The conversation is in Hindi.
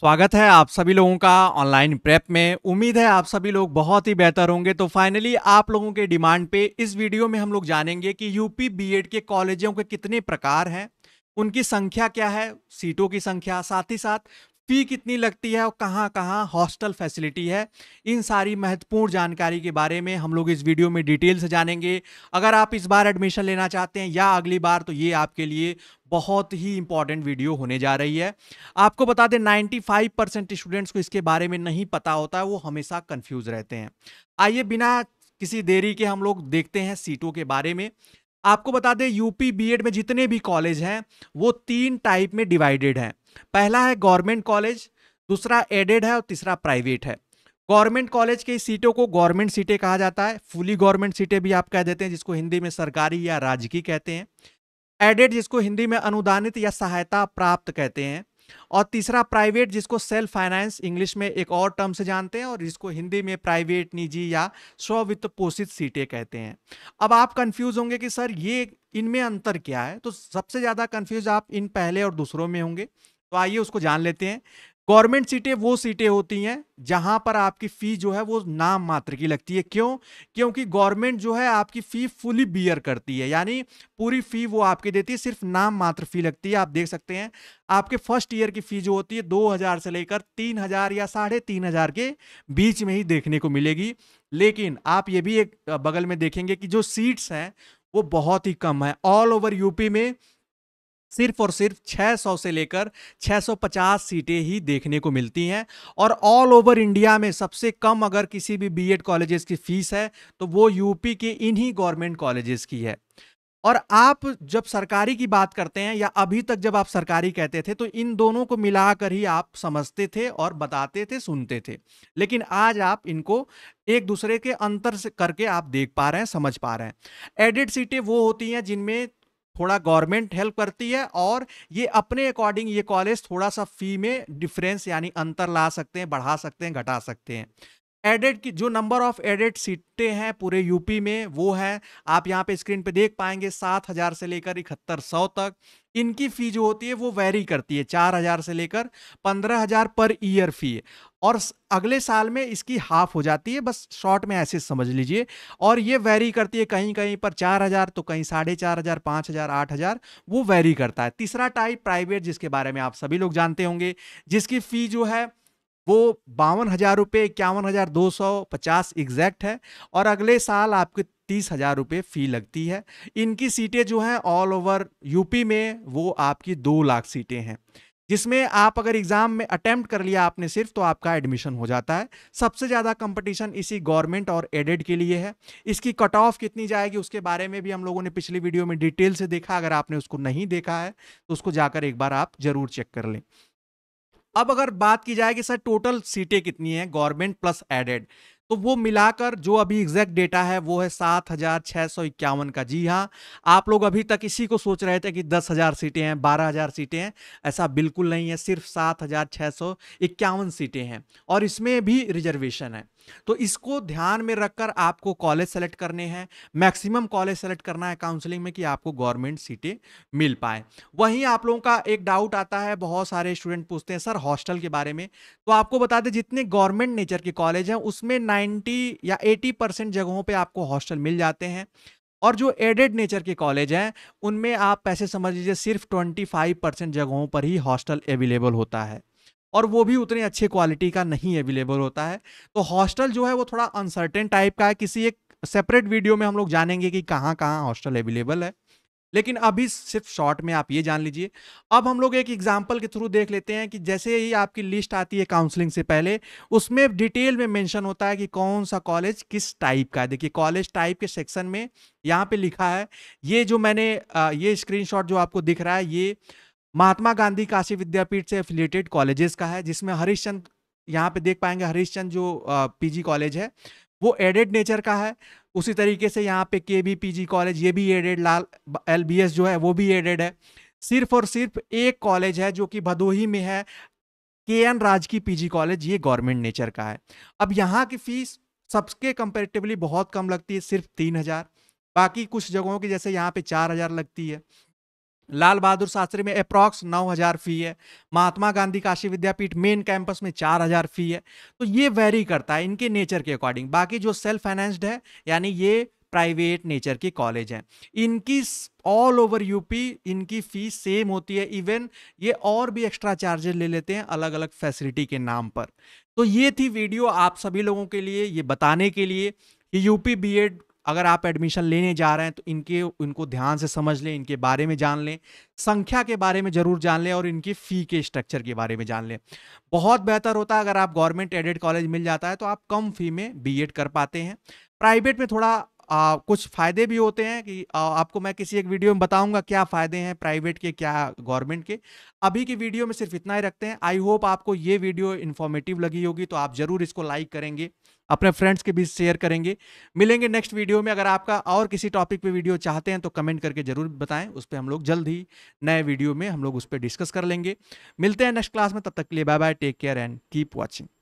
स्वागत है आप सभी लोगों का ऑनलाइन प्रेप में उम्मीद है आप सभी लोग बहुत ही बेहतर होंगे तो फाइनली आप लोगों के डिमांड पे इस वीडियो में हम लोग जानेंगे कि यूपी बीएड के कॉलेजों के कितने प्रकार हैं उनकी संख्या क्या है सीटों की संख्या साथ ही साथ फी कितनी लगती है और कहाँ कहाँ हॉस्टल फैसिलिटी है इन सारी महत्वपूर्ण जानकारी के बारे में हम लोग इस वीडियो में डिटेल से जानेंगे अगर आप इस बार एडमिशन लेना चाहते हैं या अगली बार तो ये आपके लिए बहुत ही इंपॉर्टेंट वीडियो होने जा रही है आपको बता दें 95 परसेंट स्टूडेंट्स को इसके बारे में नहीं पता होता है वो हमेशा कंफ्यूज रहते हैं आइए बिना किसी देरी के हम लोग देखते हैं सीटों के बारे में आपको बता दें यूपी बीएड में जितने भी कॉलेज हैं वो तीन टाइप में डिवाइडेड हैं पहला है गवर्नमेंट कॉलेज दूसरा एडेड है और तीसरा प्राइवेट है गवर्नमेंट कॉलेज की सीटों को गवर्नमेंट सीटें कहा जाता है फुली गवर्नमेंट सीटें भी आप कह देते हैं जिसको हिंदी में सरकारी या राजकीय कहते हैं एडेड जिसको हिंदी में अनुदानित या सहायता प्राप्त कहते हैं और तीसरा प्राइवेट जिसको सेल्फ फाइनेंस इंग्लिश में एक और टर्म से जानते हैं और जिसको हिंदी में प्राइवेट निजी या स्ववित्त पोषित सीटें कहते हैं अब आप कंफ्यूज होंगे कि सर ये इनमें अंतर क्या है तो सबसे ज़्यादा कंफ्यूज आप इन पहले और दूसरों में होंगे तो आइए उसको जान लेते हैं गवर्नमेंट सीटें वो सीटें होती हैं जहां पर आपकी फ़ी जो है वो नाम मात्र की लगती है क्यों क्योंकि गवर्नमेंट जो है आपकी फ़ी फुली बियर करती है यानी पूरी फ़ी वो आपके देती है सिर्फ नाम मात्र फ़ी लगती है आप देख सकते हैं आपके फर्स्ट ईयर की फ़ी जो होती है दो हज़ार से लेकर तीन हज़ार या साढ़े तीन हज़ार के बीच में ही देखने को मिलेगी लेकिन आप ये भी एक बगल में देखेंगे कि जो सीट्स हैं वो बहुत ही कम है ऑल ओवर यूपी में सिर्फ और सिर्फ 600 से लेकर 650 सीटें ही देखने को मिलती हैं और ऑल ओवर इंडिया में सबसे कम अगर किसी भी बीएड कॉलेजेस की फीस है तो वो यूपी के इन्हीं गवर्नमेंट कॉलेजेस की है और आप जब सरकारी की बात करते हैं या अभी तक जब आप सरकारी कहते थे तो इन दोनों को मिलाकर ही आप समझते थे और बताते थे सुनते थे लेकिन आज आप इनको एक दूसरे के अंतर से करके आप देख पा रहे हैं समझ पा रहे हैं एडिड सीटें वो होती हैं जिनमें थोड़ा गवर्नमेंट हेल्प करती है और ये अपने अकॉर्डिंग ये कॉलेज थोड़ा सा फी में डिफरेंस यानी अंतर ला सकते हैं बढ़ा सकते हैं घटा सकते हैं एडेड की जो नंबर ऑफ एडेड सीटें हैं पूरे यूपी में वो है आप यहाँ पे स्क्रीन पे देख पाएंगे सात हज़ार से लेकर इकहत्तर सौ तक इनकी फ़ी जो होती है वो वेरी करती है चार हज़ार से लेकर पंद्रह हज़ार पर ईयर फ़ी है और अगले साल में इसकी हाफ हो जाती है बस शॉर्ट में ऐसे समझ लीजिए और ये वेरी करती है कहीं कहीं पर चार हज़ार तो कहीं साढ़े चार हज़ार पाँच हज़ार आठ हज़ार वो वेरी करता है तीसरा टाइप प्राइवेट जिसके बारे में आप सभी लोग जानते होंगे जिसकी फ़ी जो है वो बावन हज़ार रुपये इक्यावन हज़ार दो सौ पचास एग्जैक्ट है और अगले साल आपके तीस हज़ार रुपये फ़ी लगती है इनकी सीटें जो हैं ऑल ओवर यूपी में वो आपकी दो लाख सीटें हैं जिसमें आप अगर एग्ज़ाम में अटैम्प्ट कर लिया आपने सिर्फ तो आपका एडमिशन हो जाता है सबसे ज़्यादा कंपटीशन इसी गवर्नमेंट और एडेड के लिए है इसकी कट ऑफ कितनी जाएगी उसके बारे में भी हम लोगों ने पिछली वीडियो में डिटेल से देखा अगर आपने उसको नहीं देखा है तो उसको जाकर एक बार आप ज़रूर चेक कर लें अब अगर बात की जाए कि सर टोटल सीटें कितनी हैं गवर्नमेंट प्लस एडेड तो वो मिलाकर जो अभी एग्जैक्ट डेटा है वो है सात हजार छः सौ इक्यावन का जी हाँ आप लोग अभी तक इसी को सोच रहे थे कि दस हजार सीटें हैं बारह हजार सीटें हैं ऐसा बिल्कुल नहीं है सिर्फ सात हजार छः सौ इक्यावन सीटें हैं और इसमें भी रिजर्वेशन है तो इसको ध्यान में रखकर आपको कॉलेज सेलेक्ट करने हैं मैक्सिमम कॉलेज सेलेक्ट करना है काउंसलिंग में कि आपको गवर्नमेंट सीटें मिल पाए वहीं आप लोगों का एक डाउट आता है बहुत सारे स्टूडेंट पूछते हैं सर हॉस्टल के बारे में तो आपको बता दें जितने गवर्नमेंट नेचर के कॉलेज हैं उसमें 90 या 80 परसेंट जगहों पे आपको हॉस्टल मिल जाते हैं और जो एडेड नेचर के कॉलेज हैं उनमें आप पैसे समझ लीजिए सिर्फ 25 परसेंट जगहों पर ही हॉस्टल अवेलेबल होता है और वो भी उतने अच्छे क्वालिटी का नहीं अवेलेबल होता है तो हॉस्टल जो है वो थोड़ा अनसर्टेन टाइप का है किसी एक सेपरेट वीडियो में हम लोग जानेंगे कि कहाँ कहाँ हॉस्टल अवेलेबल है लेकिन अभी सिर्फ शॉर्ट में आप ये जान लीजिए अब हम लोग एक एग्जाम्पल के थ्रू देख लेते हैं कि जैसे ही आपकी लिस्ट आती है काउंसलिंग से पहले उसमें डिटेल में मेंशन होता है कि कौन सा कॉलेज किस टाइप का है देखिए कॉलेज टाइप के सेक्शन में यहाँ पे लिखा है ये जो मैंने ये स्क्रीनशॉट जो आपको दिख रहा है ये महात्मा गांधी काशी विद्यापीठ से एफिलेटेड कॉलेजेस का है जिसमें हरिश्चंद यहाँ पे देख पाएंगे हरिश्चंद जो पी कॉलेज है वो एडेड नेचर का है उसी तरीके से यहाँ पे के बी पी कॉलेज ये भी एडेड लाल एल जो है वो भी एडेड है सिर्फ और सिर्फ एक कॉलेज है जो कि भदोही में है के एन राज की पीजी कॉलेज ये गवर्नमेंट नेचर का है अब यहाँ की फीस सबके कंपेरेटिवली बहुत कम लगती है सिर्फ तीन हज़ार बाकी कुछ जगहों की जैसे यहाँ पे चार हज़ार लगती है लाल बहादुर शास्त्री में अप्रॉक्स 9000 फी है महात्मा गांधी काशी विद्यापीठ मेन कैंपस में 4000 फी है तो ये वेरी करता है इनके नेचर के अकॉर्डिंग बाकी जो सेल्फ फाइनेंस्ड है यानी ये प्राइवेट नेचर के कॉलेज हैं इनकी ऑल ओवर यूपी इनकी फ़ीस सेम होती है इवन ये और भी एक्स्ट्रा चार्जेस ले लेते हैं अलग अलग फैसिलिटी के नाम पर तो ये थी वीडियो आप सभी लोगों के लिए ये बताने के लिए कि यूपी बीएड अगर आप एडमिशन लेने जा रहे हैं तो इनके इनको ध्यान से समझ लें इनके बारे में जान लें संख्या के बारे में ज़रूर जान लें और इनकी फ़ी के स्ट्रक्चर के बारे में जान लें बहुत बेहतर होता है अगर आप गवर्नमेंट एडेड कॉलेज मिल जाता है तो आप कम फ़ी में बी कर पाते हैं प्राइवेट में थोड़ा आ, कुछ फ़ायदे भी होते हैं कि आ, आपको मैं किसी एक वीडियो में बताऊंगा क्या फ़ायदे हैं प्राइवेट के क्या गवर्नमेंट के अभी की वीडियो में सिर्फ इतना ही रखते हैं आई होप आपको ये वीडियो इन्फॉर्मेटिव लगी होगी तो आप ज़रूर इसको लाइक करेंगे अपने फ्रेंड्स के बीच शेयर करेंगे मिलेंगे नेक्स्ट वीडियो में अगर आपका और किसी टॉपिक पे वीडियो चाहते हैं तो कमेंट करके जरूर बताएं उस पर हम लोग जल्द ही नए वीडियो में हम लोग उस पर डिस्कस कर लेंगे मिलते हैं नेक्स्ट क्लास में तब तक के लिए bye bye take care and keep watching